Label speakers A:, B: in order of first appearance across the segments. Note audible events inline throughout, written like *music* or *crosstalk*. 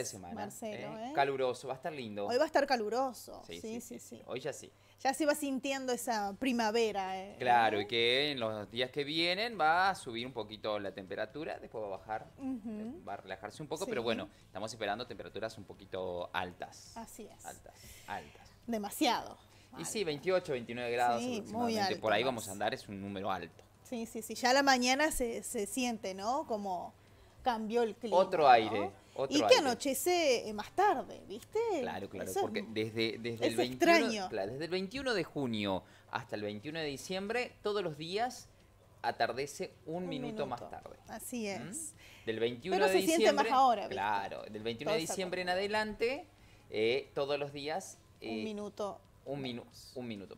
A: de semana.
B: Marcelo, ¿eh? ¿eh?
A: Caluroso, va a estar lindo. Hoy va a
B: estar caluroso. Sí sí sí, Hoy ya sí. Ya se va sintiendo esa primavera. ¿eh? Claro,
A: y que en los días que vienen va a subir un poquito la temperatura, después va a bajar, va a relajarse un poco, pero bueno, estamos esperando temperaturas un poquito altas.
B: Así es. Altas, altas. Demasiado. Y
A: sí, 28, 29 grados muy Por ahí vamos a andar, es un número alto.
B: Sí, sí, sí. Ya la mañana se, se siente, ¿no? Como cambió el clima. Otro aire. y que anochece eh, más tarde, ¿viste? Claro, claro, porque
A: desde, desde, el 21, desde el 21 de junio hasta el 21 de diciembre, todos los días atardece un, minuto, más tarde.
B: Así ¿Mm? es.
A: Del 21 Pero de se siente más ahora. ¿viste? Claro, del 21 de diciembre
B: en adelante,
A: eh, todos los días. un eh, minuto. Un, minuto un minuto.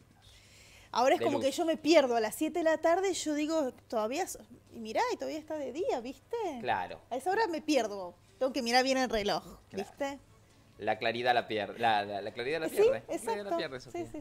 B: Ahora es como que yo me pierdo a las 7 de la tarde y yo digo, todavía, y mirá, y todavía está de día, ¿viste? Claro. A esa hora me pierdo, tengo que mirar bien el reloj, ¿viste?
A: La claridad la pierde, la, claridad la pierde. Sí, exacto. sí,
B: sí, sí.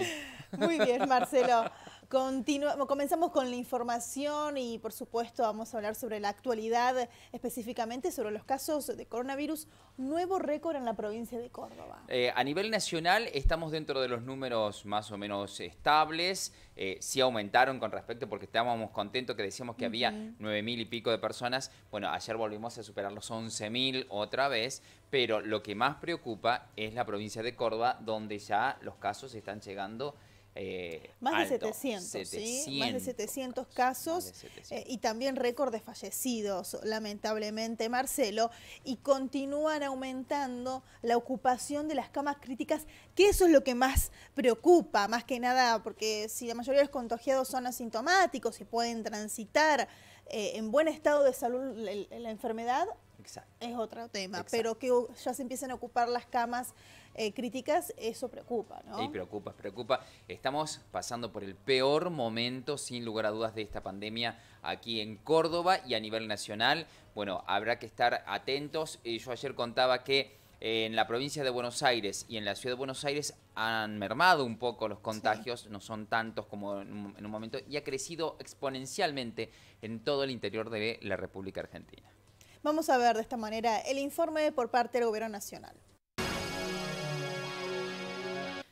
B: Eh, *laughs* Muy bien, Marcelo. Continuamos, comenzamos con la información y por supuesto vamos a hablar sobre la actualidad, específicamente sobre los casos de coronavirus, nuevo récord en la provincia de Córdoba.
A: Eh, a nivel nacional estamos dentro de los números más o menos estables, eh, sí aumentaron con respecto porque estábamos contentos que decíamos que había nueve mil y pico de personas, bueno, ayer volvimos a superar los mil otra vez, pero lo que más preocupa es la provincia de Córdoba, donde ya los casos están llegando eh, más, de 700, ¿sí? más de
B: 700, casos, eh, y también récord de fallecidos, lamentablemente, Marcelo, y continúan aumentando la ocupación de las camas críticas, que eso es lo que más preocupa, más que nada, porque si la mayoría de los contagiados son asintomáticos y pueden transitar eh, en buen estado de salud la enfermedad, Exacto. Es otro tema, pero que ya se empiecen a ocupar las camas eh, críticas, eso preocupa, ¿no? Sí,
A: preocupa, preocupa. Estamos pasando por el peor momento, sin lugar a dudas, de esta pandemia aquí en Córdoba y a nivel nacional. Bueno, habrá que estar atentos. Eh, yo ayer contaba que eh, en la provincia de Buenos Aires y en la ciudad de Buenos Aires han mermado un poco los contagios, no son tantos como en un momento, y ha crecido exponencialmente en todo el interior de la República Argentina.
B: Vamos a ver de esta manera el informe por parte del Gobierno Nacional.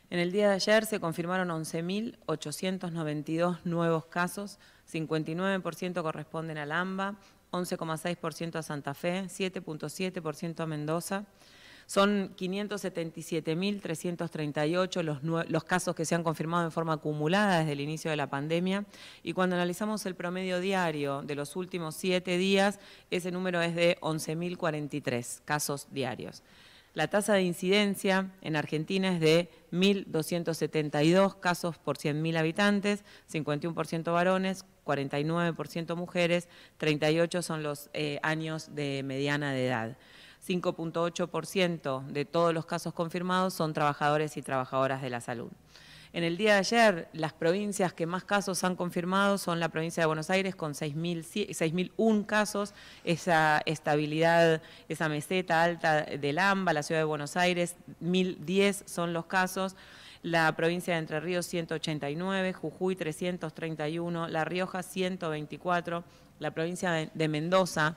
C: En el día de ayer se confirmaron 11.892 nuevos casos, 59% corresponden a AMBA, 11,6% a Santa Fe, 7,7% a Mendoza, son 577.338 los, casos que se han confirmado en forma acumulada desde el inicio de la pandemia y cuando analizamos el promedio diario de los últimos siete días, ese número es de 11.043 casos diarios. La tasa de incidencia en Argentina es de 1.272 casos por 100.000 habitantes, 51% varones, 49% mujeres, 38 son los eh, años de mediana de edad. 5.8% de todos los casos confirmados son trabajadores y trabajadoras de la salud. En el día de ayer, las provincias que más casos han confirmado son la provincia de Buenos Aires con 6.001 casos, esa estabilidad, esa meseta alta del AMBA, la ciudad de Buenos Aires, 1.010 son los casos la provincia de Entre Ríos 189, Jujuy 331, La Rioja 124, la provincia de Mendoza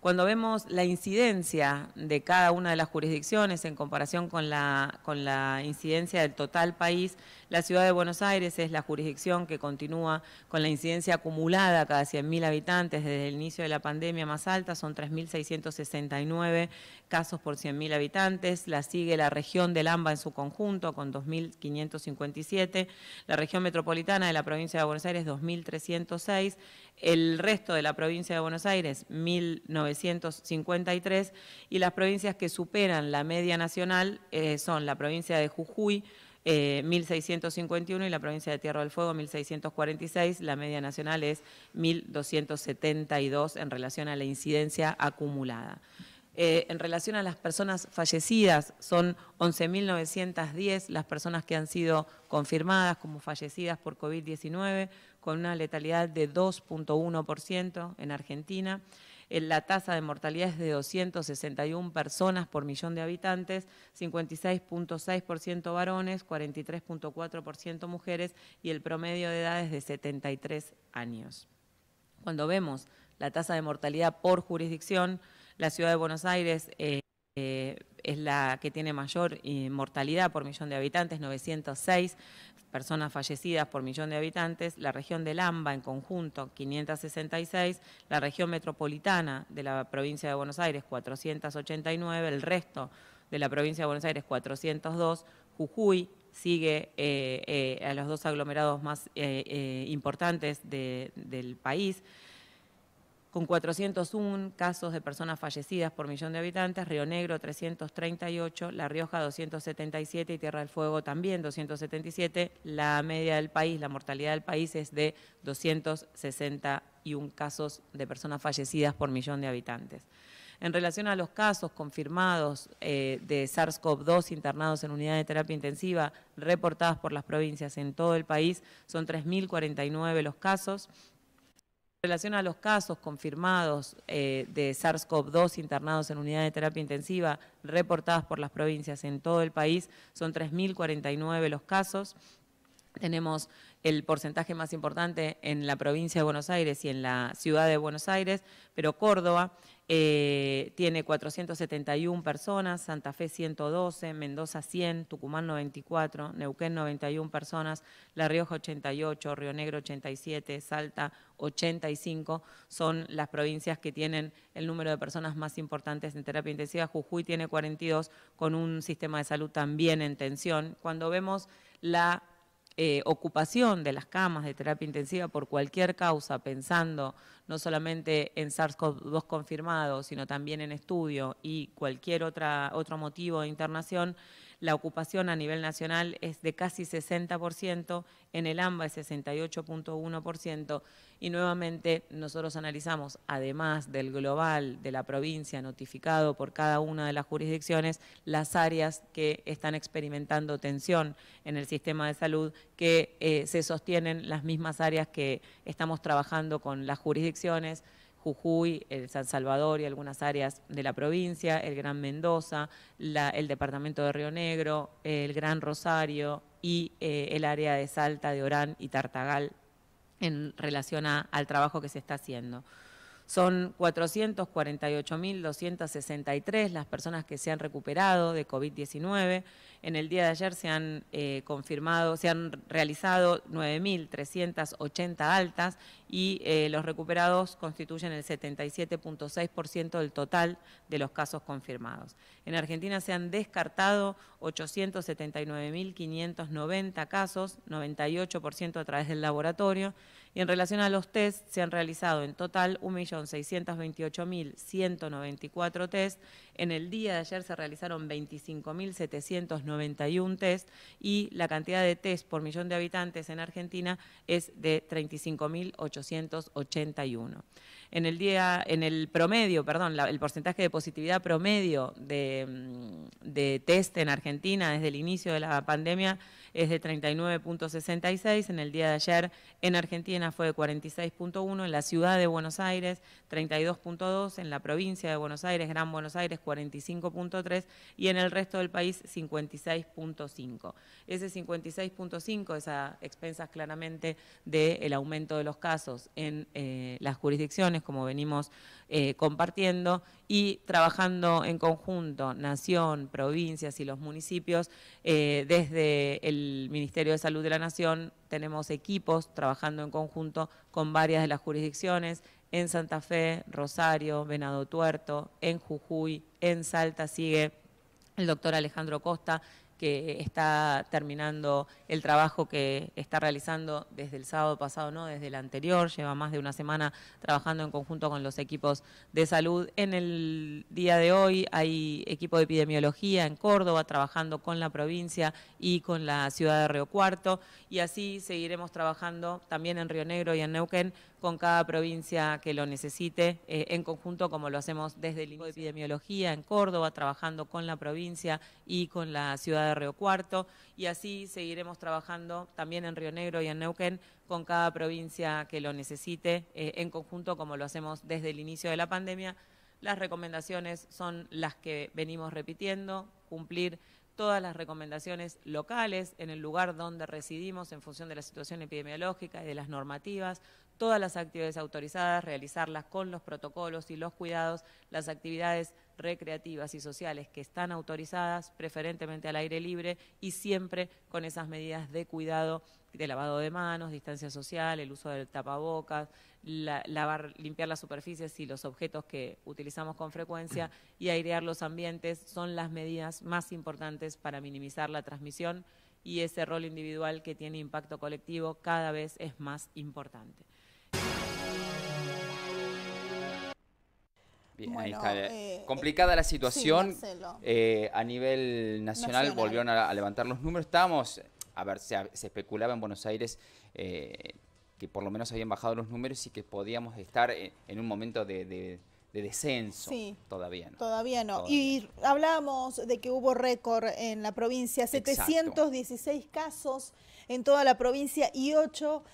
C: Cuando vemos la incidencia de cada una de las jurisdicciones en comparación con la, incidencia del total país, la ciudad de Buenos Aires es la jurisdicción que continúa con la incidencia acumulada cada 100.000 habitantes desde el inicio de la pandemia más alta, son 3.669 casos por 100.000 habitantes. La sigue la región del AMBA en su conjunto con 2.557, la región metropolitana de la provincia de Buenos Aires 2.306, el resto de la provincia de Buenos Aires 1.900 953 y las provincias que superan la media nacional eh, son la provincia de Jujuy, 1.651 eh, y la provincia de Tierra del Fuego 1.646, la media nacional es 1.272 en relación a la incidencia acumulada. Eh, en relación a las personas fallecidas, son 11.910 las personas que han sido confirmadas como fallecidas por COVID-19, con una letalidad de 2.1% en Argentina. Eh, la tasa de mortalidad es de 261 personas por millón de habitantes, 56.6% varones, 43.4% mujeres y el promedio de edad es de 73 años. Cuando vemos la tasa de mortalidad por jurisdicción, la ciudad de Buenos Aires... Eh, eh, es la que tiene mayor mortalidad por millón de habitantes, 906 personas fallecidas por millón de habitantes, la región de Lamba en conjunto, 566, la región metropolitana de la provincia de Buenos Aires, 489, el resto de la provincia de Buenos Aires, 402, Jujuy, sigue eh, eh, a los dos aglomerados más eh, importantes del país con 401 casos de personas fallecidas por millón de habitantes, Río Negro 338, La Rioja 277 y Tierra del Fuego también 277. La media del país, la mortalidad del país es de 261 casos de personas fallecidas por millón de habitantes. En relación a los casos confirmados eh, de SARS-CoV-2 internados en unidad de terapia intensiva reportadas por las provincias en todo el país, son 3.049 los casos. En relación a los casos confirmados eh, de SARS-CoV-2 internados en unidades de terapia intensiva reportadas por las provincias en todo el país, son 3.049 los casos. Tenemos el porcentaje más importante en la provincia de Buenos Aires y en la ciudad de Buenos Aires, pero Córdoba eh, tiene 471 personas, Santa Fe 112, Mendoza 100, Tucumán 94, Neuquén 91 personas, La Rioja 88, Río Negro 87, Salta 85, son las provincias que tienen el número de personas más importantes en terapia intensiva. Jujuy tiene 42 con un sistema de salud también en tensión. Cuando vemos la eh, ocupación de las camas de terapia intensiva por cualquier causa, pensando no solamente en SARS-CoV-2 confirmado, sino también en estudio y cualquier otra, otro motivo de internación, la ocupación a nivel nacional es de casi 60%, en el AMBA es 68.1%, y nuevamente nosotros analizamos, además del global de la provincia notificado por cada una de las jurisdicciones, las áreas que están experimentando tensión en el sistema de salud, que eh, se sostienen las mismas áreas que estamos trabajando con las jurisdicciones Jujuy, el San Salvador y algunas áreas de la provincia, el Gran Mendoza, el departamento de Río Negro, el Gran Rosario y eh, el área de Salta, de Orán y Tartagal en relación al trabajo que se está haciendo. Son 448.263 las personas que se han recuperado de COVID-19. En el día de ayer se han eh, confirmado, se han realizado 9.380 altas y eh, los recuperados constituyen el 77.6% del total de los casos confirmados. En Argentina se han descartado 879.590 casos, 98% a través del laboratorio y en relación a los test, se han realizado en total 1.628.194 test. En el día de ayer se realizaron 25.791 test y la cantidad de test por millón de habitantes en Argentina es de 35.881 en el día, en el promedio, perdón, el porcentaje de positividad promedio mm, de, test en Argentina desde el inicio de la pandemia es de 39.66, en el día de ayer en Argentina fue de 46.1, en la ciudad de Buenos Aires 32.2, en la provincia de Buenos Aires, Gran Buenos Aires 45.3 y en el resto del país 56.5. Ese 56.5, a expensas claramente del aumento de los casos en eh, las jurisdicciones como venimos eh, compartiendo y trabajando en conjunto, nación, provincias y los municipios, eh, desde el Ministerio de Salud de la Nación tenemos equipos trabajando en conjunto con varias de las jurisdicciones, en Santa Fe, Rosario, Venado Tuerto, en Jujuy, en Salta sigue el doctor Alejandro Costa, que está terminando el trabajo que está realizando desde el sábado pasado, no desde el anterior, lleva más de una semana trabajando en conjunto con los equipos de salud. En el día de hoy hay equipo de epidemiología en Córdoba trabajando con la provincia y con la ciudad de Río Cuarto y así seguiremos trabajando también en Río Negro y en Neuquén con cada provincia que lo necesite eh, en conjunto como lo hacemos desde el equipo de epidemiología en Córdoba trabajando con la provincia y con la ciudad de de Río Cuarto, y así seguiremos trabajando también en Río Negro y en Neuquén con cada provincia que lo necesite, eh, en conjunto como lo hacemos desde el inicio de la pandemia. Las recomendaciones son las que venimos repitiendo, cumplir todas las recomendaciones locales en el lugar donde residimos en función de la situación epidemiológica y de las normativas, todas las actividades autorizadas, realizarlas con los protocolos y los cuidados, las actividades recreativas y sociales que están autorizadas, preferentemente al aire libre y siempre con esas medidas de cuidado de lavado de manos, distancia social, el uso del tapabocas, lavar, limpiar las superficies y los objetos que utilizamos con frecuencia y airear los ambientes son las medidas más importantes para minimizar la transmisión y ese rol individual que tiene impacto colectivo cada vez es más importante.
A: Eh, eh, complicada la eh, situación. a nivel nacional, volvieron a, levantar los números. Estábamos, a ver, se, se especulaba en Buenos Aires que por lo menos habían bajado los números y que podíamos estar en, un momento de, descenso. todavía
B: no. Todavía no. Y hablamos de que hubo récord en la provincia, 716 casos en toda la provincia y 8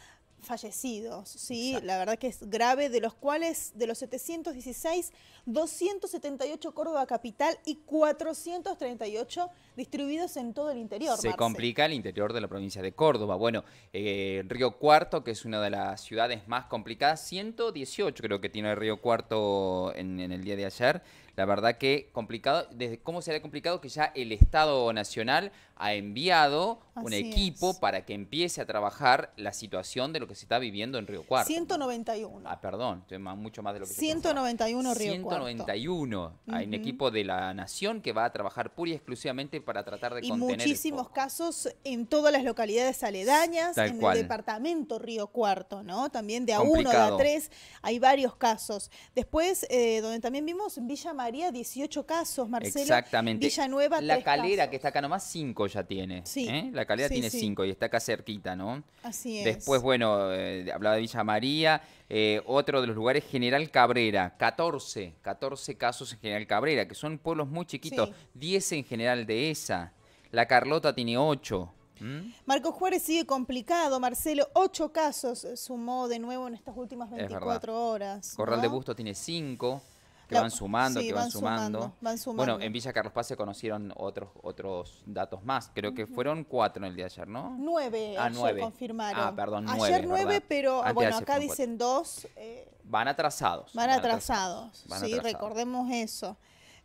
B: fallecidos, ¿sí? La verdad que es grave, de los cuales, de los 716, 278 Córdoba Capital y 438 distribuidos en todo el interior. Se complica
A: el interior de la provincia de Córdoba. Bueno, eh, Río Cuarto, que es una de las ciudades más complicadas, 118 creo que tiene Río Cuarto en el día de ayer. La verdad que complicado, desde cómo será complicado que ya el Estado Nacional ha enviado un equipo para que empiece a trabajar la situación de lo que se está viviendo en Río Cuarto.
B: 191. Ah,
A: perdón, mucho más de lo que
B: 191 se Río
A: 191. Hay un equipo de la Nación que va a trabajar pura y exclusivamente para tratar de y Muchísimos
B: casos en todas las localidades aledañas, en el departamento Río Cuarto, ¿no? También de a uno de a tres hay varios casos. Después, eh, donde también vimos Villa María María 18 casos, Marcelo. Exactamente. Villanueva, La calera
A: que está acá nomás, 5 ya tiene. Sí. ¿eh? La calera tiene 5 y está acá cerquita, ¿no?
B: Así es. Después,
A: bueno, eh, hablaba de Villa María. Eh, otro de los lugares, General Cabrera, 14, 14 casos en General Cabrera, que son pueblos muy chiquitos, 10 en General de esa. La Carlota tiene 8. Marcos
B: Marco Juárez sigue complicado, Marcelo. Ocho casos sumó de nuevo en estas últimas 24 horas. Corral de Busto
A: tiene cinco que van sumando, que van, sumando. Bueno, en Villa Carlos Paz se conocieron otros otros datos más. Creo que fueron cuatro en el de ayer, ¿no? Nueve, ah, ayer nueve. confirmaron. Ah, perdón, nueve. Ayer nueve, pero bueno, acá dicen
B: dos. Eh,
A: van atrasados. Van atrasados, sí,
B: recordemos eso.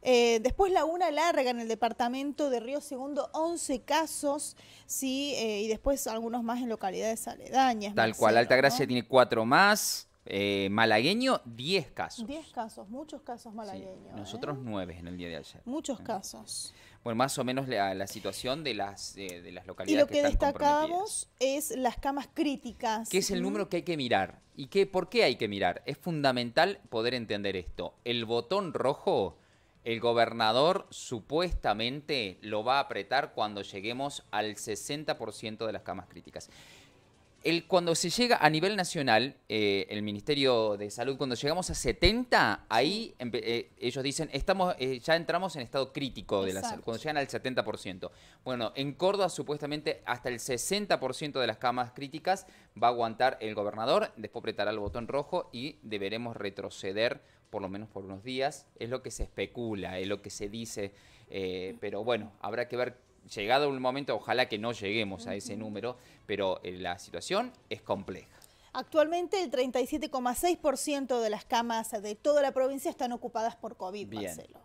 B: Eh, después la una larga en el departamento de Río Segundo, 11 casos, sí, eh, y después algunos más en localidades aledañas. Tal cual, Altagracia Gracia tiene
A: cuatro más. Eh, malagueño, 10 casos.
B: 10 casos, muchos casos malagueños.
A: nosotros 9 ¿eh? en el día de ayer. Muchos
B: casos.
A: Bueno, más o menos la, situación de las, eh, de las localidades. Y lo que, destacamos
B: es las camas críticas. Que es el número
A: que hay que mirar. ¿Y qué por qué hay que mirar? Es fundamental poder entender esto. El botón rojo, el gobernador supuestamente lo va a apretar cuando lleguemos al 60% de las camas críticas cuando se llega a nivel nacional, eh, el Ministerio de Salud, cuando llegamos a 70, ahí eh, ellos dicen, estamos, eh, ya entramos en estado crítico de la salud, cuando llegan al 70%. Bueno, en Córdoba supuestamente hasta el 60% de las camas críticas va a aguantar el gobernador, después apretará el botón rojo y deberemos retroceder por lo menos por unos días. Es lo que se especula, es lo que se dice, pero bueno, habrá que ver llegado un momento, ojalá que no lleguemos a ese número, pero eh, la situación es compleja.
B: Actualmente el 37,6% de las camas de toda la provincia están ocupadas por COVID, Marcelo.